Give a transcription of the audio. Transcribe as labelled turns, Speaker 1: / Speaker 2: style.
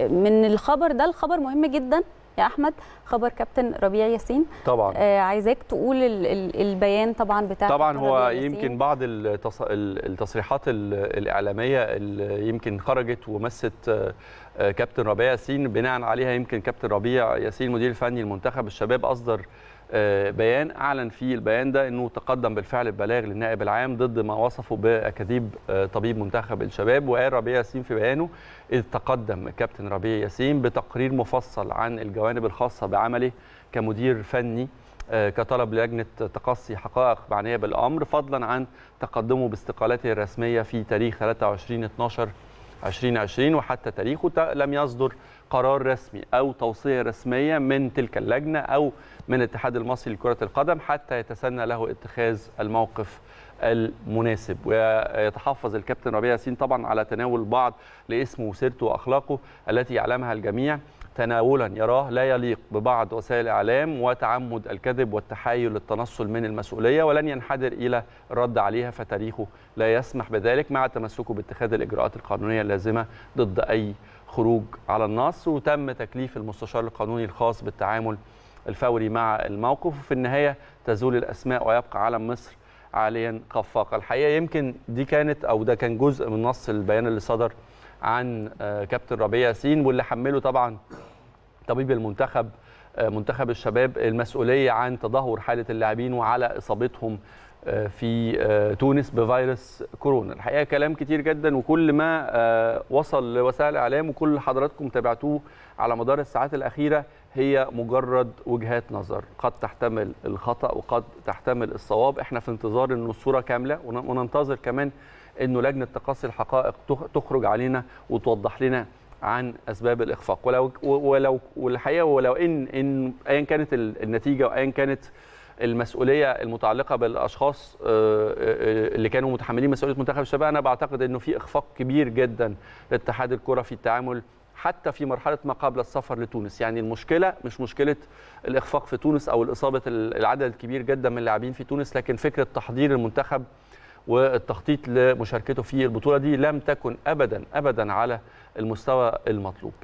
Speaker 1: من الخبر ده الخبر مهم جدا يا احمد خبر كابتن ربيع ياسين طبعا آه عايزاك تقول الـ الـ البيان طبعا بتاع طبعا هو يمكن بعض التص... التصريحات الاعلاميه اللي يمكن خرجت ومست آه، آه، كابتن ربيع ياسين بناء عليها يمكن كابتن ربيع ياسين مدير فني المنتخب الشباب اصدر آه، بيان اعلن في البيان ده انه تقدم بالفعل ببلاغ للنائب العام ضد ما وصفه باكاذيب آه، طبيب منتخب الشباب وقال ربيع ياسين في بيانه اذ تقدم كابتن ربيع ياسين بتقرير مفصل عن الجوانب الخاصه بعمله كمدير فني آه، كطلب لجنة تقصي حقائق معنية بالأمر فضلا عن تقدمه باستقالته الرسمية في تاريخ 23/12 2020 وحتى تاريخه لم يصدر قرار رسمي أو توصية رسمية من تلك اللجنة أو من الاتحاد المصري لكرة القدم حتى يتسنى له اتخاذ الموقف المناسب ويتحفظ الكابتن ربيع ياسين طبعا على تناول بعض لاسمه وسيرته واخلاقه التي يعلمها الجميع تناولا يراه لا يليق ببعض وسائل الإعلام وتعمد الكذب والتحايل للتنصل من المسؤولية ولن ينحدر إلى الرد عليها فتاريخه لا يسمح بذلك مع تمسكه باتخاذ الإجراءات القانونية اللازمة ضد أي خروج على النص وتم تكليف المستشار القانوني الخاص بالتعامل الفوري مع الموقف وفي النهاية تزول الأسماء ويبقى علم مصر عاليا خفاقة الحقيقة يمكن دي كانت أو ده كان جزء من نص البيان اللي صدر عن آه، كابتن ربيع ياسين واللي حمله طبعا طبيب المنتخب آه، منتخب الشباب المسؤوليه عن تدهور حاله اللاعبين وعلى اصابتهم آه، في آه، تونس بفيروس كورونا الحقيقه كلام كتير جدا وكل ما آه، وصل لوسائل الاعلام وكل حضراتكم تابعتوه على مدار الساعات الاخيره هي مجرد وجهات نظر قد تحتمل الخطا وقد تحتمل الصواب احنا في انتظار ان الصوره كامله وننتظر كمان انه لجنه تقصي الحقائق تخرج علينا وتوضح لنا عن اسباب الاخفاق ولو ولو والحقيقه ولو ان ان ايا كانت النتيجه وايا كانت المسؤوليه المتعلقه بالاشخاص آه، آه، آه، اللي كانوا متحملين مسؤوليه منتخب الشباب انا بعتقد انه في اخفاق كبير جدا لاتحاد الكره في التعامل حتى في مرحله ما قبل السفر لتونس يعني المشكله مش مشكله الاخفاق في تونس او الاصابه العدد الكبير جدا من اللاعبين في تونس لكن فكره تحضير المنتخب والتخطيط لمشاركته في البطوله دي لم تكن ابدا ابدا على المستوى المطلوب